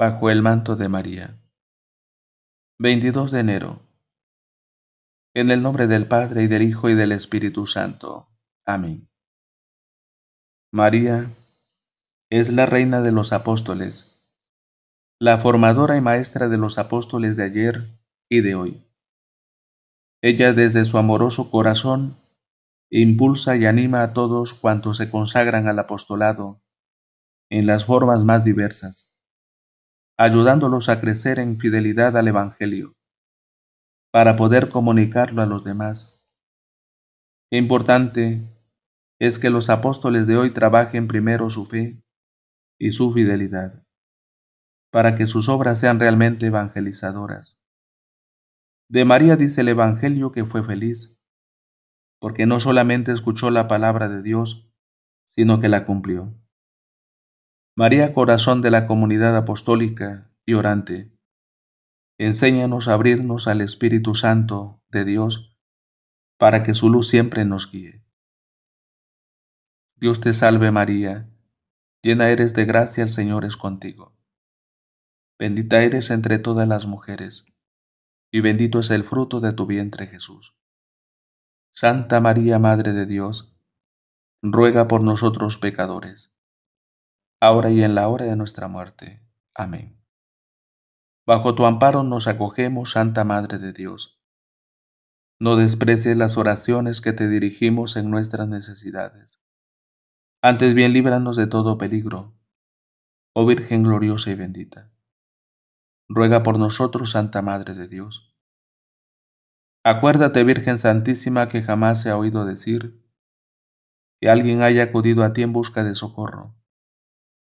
bajo el manto de María. 22 de enero. En el nombre del Padre y del Hijo y del Espíritu Santo. Amén. María es la reina de los apóstoles, la formadora y maestra de los apóstoles de ayer y de hoy. Ella desde su amoroso corazón impulsa y anima a todos cuantos se consagran al apostolado en las formas más diversas ayudándolos a crecer en fidelidad al Evangelio, para poder comunicarlo a los demás. Qué importante es que los apóstoles de hoy trabajen primero su fe y su fidelidad, para que sus obras sean realmente evangelizadoras. De María dice el Evangelio que fue feliz, porque no solamente escuchó la palabra de Dios, sino que la cumplió. María, corazón de la comunidad apostólica y orante, enséñanos a abrirnos al Espíritu Santo de Dios para que su luz siempre nos guíe. Dios te salve María, llena eres de gracia, el Señor es contigo. Bendita eres entre todas las mujeres, y bendito es el fruto de tu vientre Jesús. Santa María, Madre de Dios, ruega por nosotros pecadores ahora y en la hora de nuestra muerte. Amén. Bajo tu amparo nos acogemos, Santa Madre de Dios. No desprecies las oraciones que te dirigimos en nuestras necesidades. Antes bien líbranos de todo peligro, oh Virgen gloriosa y bendita. Ruega por nosotros, Santa Madre de Dios. Acuérdate, Virgen Santísima, que jamás se ha oído decir que alguien haya acudido a ti en busca de socorro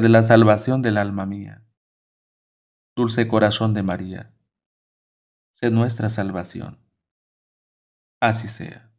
de la salvación del alma mía. Dulce corazón de María, sé nuestra salvación. Así sea.